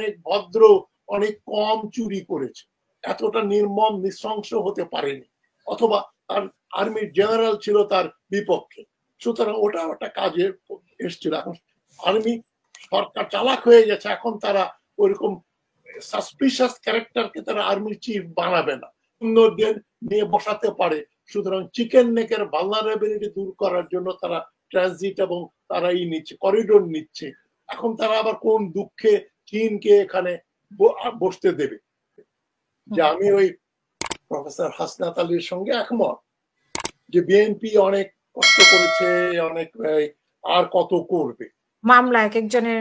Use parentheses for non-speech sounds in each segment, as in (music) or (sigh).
অনেক ভদ্র অনেক কম চুরি করেছে এতটা নির্মম নিঃশংস হতে পারেনি অথবা তার আর্মির জেনারেল ছিল তার বিপক্ষে সুতরাং ওটা একটা কাজে এসছিল এখন আর্মি সরকার চালাক হয়ে গেছে এখন তারা ওইরকম সাসপিশাস ক্যারেক্টারকে তারা আর্মি চিফ বানাবে না অন্যদের নিয়ে বসাতে পারে সুতরাং চিকেন নেকের ভালনারেবিলিটি দূর করার জন্য তারা ট্রানজিট এবং তারা ই নিচ্ছে করিডোর নিচ্ছে এখন তারা আবার কোন দুঃখে চীনকে এখানে বসতে দেবে যে আমি ওই প্রফেসর হাসনাত আলীর সঙ্গে একমত যে বিএনপি অনেক কষ্ট করেছে অনেক আর কত করবে মামলা এক একজনের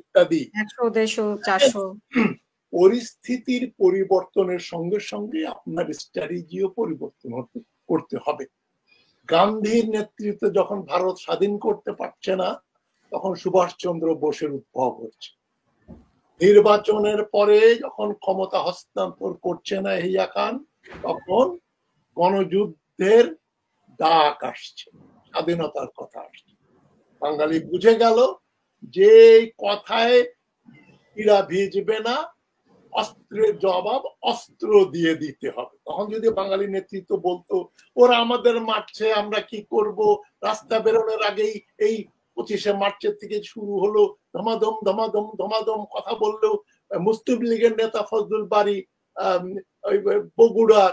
ইত্যাদি (clears throat) পরিস্থিতির পরিবর্তনের সঙ্গে সঙ্গে আপনার স্ট্র্যাটেজিও পরিবর্তন করতে হবে গান্ধীর নেতৃত্বে যখন ভারত স্বাধীন করতে পারছে না তখন সুভাষচন্দ্র বোসের উদ্ভব হচ্ছে নির্বাচনের পরে যখন ক্ষমতা হস্তান্তর করছে না হিয়া খান তখন গণযুদ্ধের ডাক আসছে স্বাধীনতার কথা আসছে বাঙালি বুঝে গেল যে কথায় ইরা ভিজবে না অস্ত্রের জবাব অস্ত্র দিয়ে দিতে হবে তখন যদি বাঙালি নেতৃত্ব বলতো ওরা আমাদের মারছে আমরা কি করব রাস্তা বেরোনোর আগেই এই পঁচিশে মার্চের থেকে শুরু হলো ধমাধম ধমাধম ধমাধম কথা বললেও মুসলিম লীগের নেতা ফজলুল বাড়ি বগুড়ার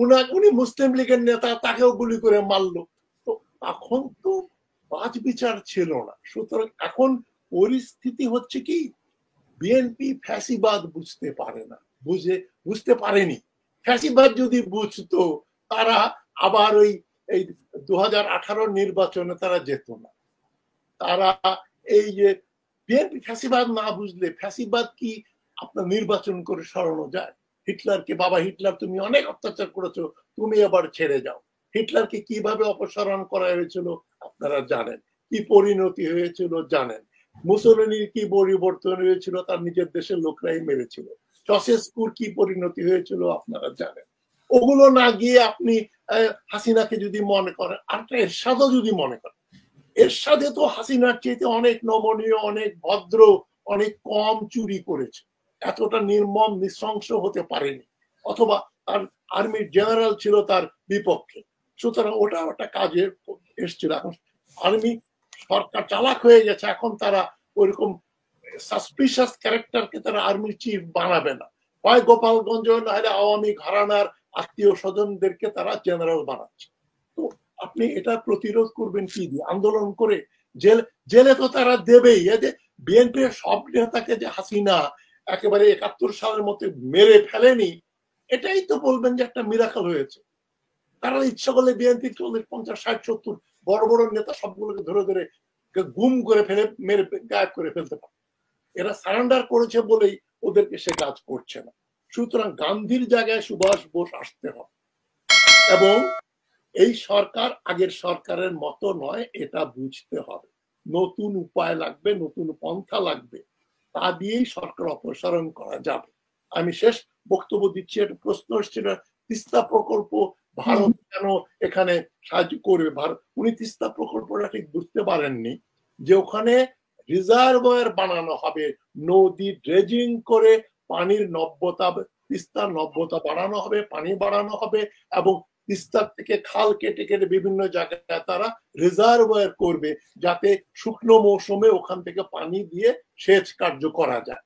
উনা উনি মুসলিম লীগের নেতা তাকেও গুলি করে মারলো তো তখন তো বাজ বিচার ছিল না সুতরাং এখন পরিস্থিতি হচ্ছে কি বিএনপি ফ্যাসিবাদ বুঝতে পারে না বুঝে বুঝতে পারেনি ফ্যাসিবাদ যদি বুঝতো তারা আবার ওই এই দু নির্বাচনে তারা যেত না তারা এই যে বিএনপি ফ্যাসিবাদ না বুঝলে ফ্যাসিবাদ কি আপনার নির্বাচন করে সরানো যায় হিটলারকে বাবা হিটলার তুমি অনেক অত্যাচার করেছো তুমি আবার ছেড়ে যাও হিটলারকে কিভাবে অপসারণ করা হয়েছিল আপনারা জানেন কি পরিণতি হয়েছিল জানেন মুসলিনীর কি পরিবর্তন হয়েছিল তার নিজের দেশের লোকরাই মেরেছিল চসেস্কুর কি পরিণতি হয়েছিল আপনারা জানেন ওগুলো না গিয়ে আপনি হাসিনাকে যদি মনে করেন আরেকটা এরশাদও যদি মনে করেন এর সাথে তো হাসিনার চেয়েতে অনেক নমনীয় অনেক ভদ্র অনেক কম চুরি করেছে এতটা নির্মম নৃশংস হতে পারেনি অথবা তার আর্মির জেনারেল ছিল তার বিপক্ষে সুতরাং ওটা একটা কাজে এসছিল এখন আর্মি সরকার চালাক হয়ে গেছে এখন তারা ওইরকম সাসপিশিয়াস ক্যারেক্টারকে তারা আর্মি চিফ বানাবে না হয় গোপালগঞ্জ নাহলে আওয়ামী ঘরানার আত্মীয় স্বজনদেরকে তারা জেনারেল বানাচ্ছে আপনি এটা প্রতিরোধ করবেন কি দিয়ে আন্দোলন করে জেল জেলে তো তারা দেবেই যে বিএনপি সব নেতাকে যে হাসিনা একেবারে একাত্তর সালের মধ্যে মেরে ফেলেনি এটাই তো বলবেন যে একটা মিরাকাল হয়েছে তারা ইচ্ছা করলে বিএনপি চল্লিশ পঞ্চাশ ষাট সত্তর বড় বড় নেতা সবগুলোকে ধরে ধরে গুম করে ফেলে মেরে গায়েব করে ফেলতে পারে এরা সারেন্ডার করেছে বলেই ওদেরকে সে কাজ করছে না সুতরাং গান্ধীর জায়গায় সুভাষ বোস আসতে হবে এবং এই সরকার আগের সরকারের মতো নয় এটা বুঝতে হবে নতুন উপায় লাগবে নতুন পন্থা লাগবে তা দিয়েই সরকার অপসারণ করা যাবে আমি শেষ বক্তব্য দিচ্ছি একটা প্রশ্ন এসেছিল তিস্তা প্রকল্প ভারত কেন এখানে সাহায্য করবে ভারত উনি তিস্তা প্রকল্পটা ঠিক বুঝতে পারেননি যে ওখানে রিজার্ভয়ার বানানো হবে নদী ড্রেজিং করে পানির নব্যতা তিস্তার নব্যতা বাড়ানো হবে পানি বাড়ানো হবে এবং তিস্তার থেকে খাল কেটে কেটে বিভিন্ন জায়গায় তারা রিজার্ভার করবে যাতে শুকনো মৌসুমে ওখান থেকে পানি দিয়ে সেচ কার্য করা যায়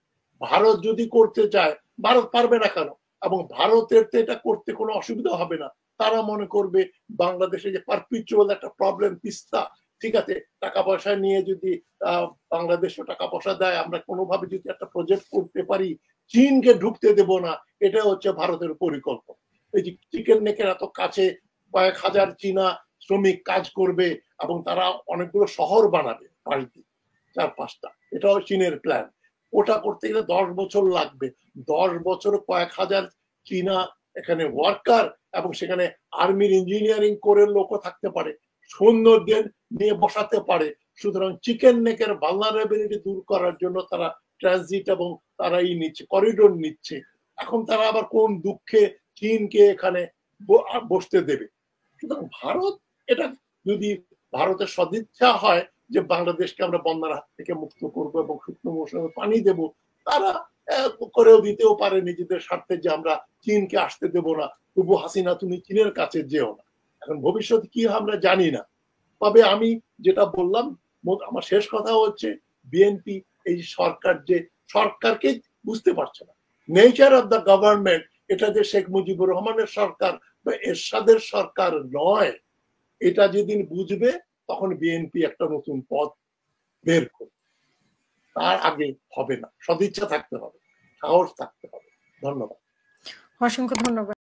ভারত যদি করতে চায় ভারত পারবে না কেন এবং ভারতের তো এটা করতে কোনো অসুবিধা হবে না তারা মনে করবে বাংলাদেশে যে পারপিচুয়াল একটা প্রবলেম তিস্তা ঠিক আছে টাকা পয়সা নিয়ে যদি বাংলাদেশও টাকা পয়সা দেয় আমরা কোনোভাবে যদি একটা প্রজেক্ট করতে পারি চীনকে ঢুকতে দেব না এটা হচ্ছে ভারতের পরিকল্পনা এই যে চিকেন নেকের এত কাছে কয়েক হাজার চীনা শ্রমিক কাজ করবে এবং তারা অনেকগুলো শহর বানাবে বাড়িতে চার পাঁচটা এটাও চীনের প্ল্যান ওটা করতে গেলে দশ বছর লাগবে দশ বছর কয়েক হাজার চীনা এখানে ওয়ার্কার এবং সেখানে আর্মির ইঞ্জিনিয়ারিং করে লোকও থাকতে পারে সৈন্যদের নিয়ে বসাতে পারে সুতরাং চিকেন নেকের ভালনারেবিলিটি দূর করার জন্য তারা ট্রানজিট এবং তারা ই নিচ্ছে করিডোর নিচ্ছে এখন তারা আবার কোন দুঃখে চীনকে এখানে বসতে দেবে সুতরাং ভারত এটা যদি ভারতের সদিচ্ছা হয় যে বাংলাদেশকে আমরা বন্যার হাত থেকে মুক্ত করব এবং শুকনো মৌসুমে পানি দেব তারা করেও দিতেও পারে নিজেদের স্বার্থে যে আমরা চীনকে আসতে দেব না তবু হাসিনা তুমি চীনের কাছে যেও না এখন ভবিষ্যৎ কি আমরা জানি না তবে আমি যেটা বললাম আমার শেষ কথা হচ্ছে বিএনপি এই সরকার যে সরকারকে বুঝতে পারছে না নেচার অফ দ্য গভর্নমেন্ট এটা যে শেখ মুজিবুর রহমানের সরকার বা এরশাদের সরকার নয় এটা যেদিন বুঝবে তখন বিএনপি একটা নতুন পথ বের করবে তার আগে হবে না সদিচ্ছা থাকতে হবে সাহস থাকতে হবে ধন্যবাদ অসংখ্য ধন্যবাদ